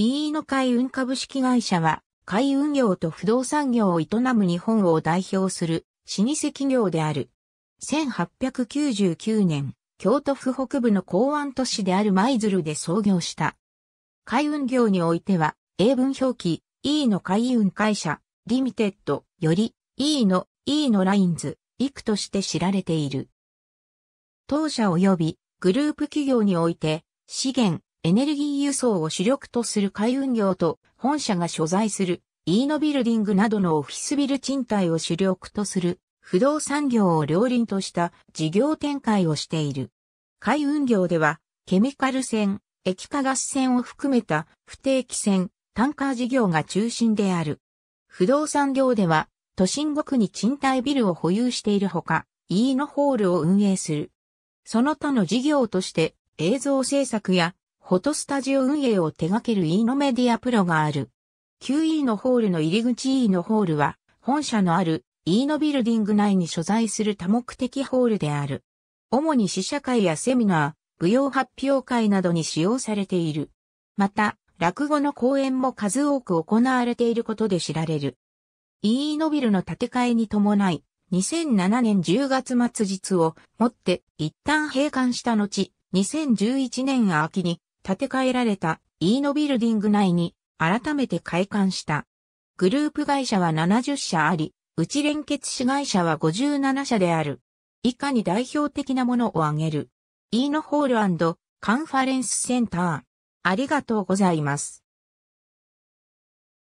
飯野海運株式会社は、海運業と不動産業を営む日本を代表する老舗企業である。1899年、京都府北部の港湾都市である舞鶴で創業した。海運業においては、英文表記、E の海運会社、リミテッド、より、E の、E のラインズ、イクとして知られている。当社及びグループ企業において、資源、エネルギー輸送を主力とする海運業と本社が所在するイーノビルディングなどのオフィスビル賃貸を主力とする不動産業を両輪とした事業展開をしている。海運業ではケミカル船、液化ガス船を含めた不定期船、タンカー事業が中心である。不動産業では都心5区に賃貸ビルを保有しているほか、イーノホールを運営する。その他の事業として映像制作やフォトスタジオ運営を手掛ける E のメディアプロがある。q e のホールの入り口 E のホールは、本社のある E のビルディング内に所在する多目的ホールである。主に試写会やセミナー、舞踊発表会などに使用されている。また、落語の公演も数多く行われていることで知られる。E のビルの建て替えに伴い、2007年10月末日をもって一旦閉館した後、2011年秋に建て替えられたイーノビルディング内に改めて開館した。グループ会社は70社あり、うち連結子会社は57社である。以下に代表的なものを挙げる。イーノホールカンファレンスセンター。ありがとうございます。